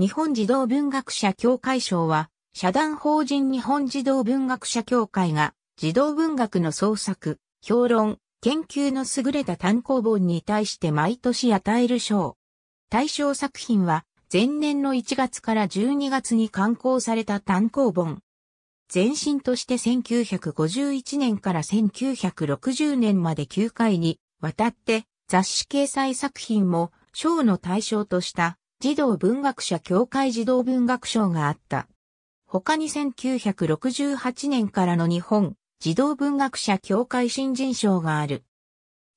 日本児童文学者協会賞は、社団法人日本児童文学者協会が、児童文学の創作、評論、研究の優れた単行本に対して毎年与える賞。対象作品は、前年の1月から12月に刊行された単行本。前身として1951年から1960年まで9回にわたって雑誌掲載作品も賞の対象とした児童文学者協会児童文学賞があった。他に1968年からの日本児童文学者協会新人賞がある。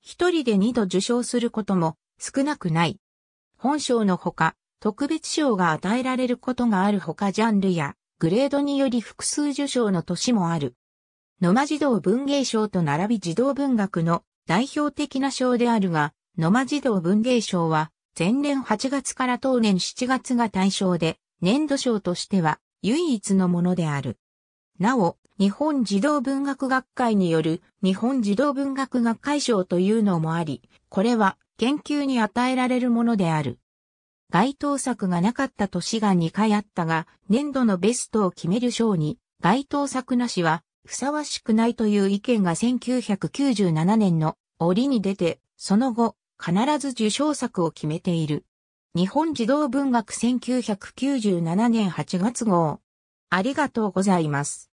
一人で二度受賞することも少なくない。本賞のほか、特別賞が与えられることがあるほかジャンルやグレードにより複数受賞の年もある。野間児童文芸賞と並び児童文学の代表的な賞であるが、野間児童文芸賞は前年8月から当年7月が対象で、年度賞としては唯一のものである。なお、日本児童文学学会による日本児童文学学会賞というのもあり、これは研究に与えられるものである。該当作がなかった年が2回あったが、年度のベストを決める賞に、該当作なしは、ふさわしくないという意見が1997年の折に出て、その後、必ず受賞作を決めている。日本児童文学1997年8月号。ありがとうございます。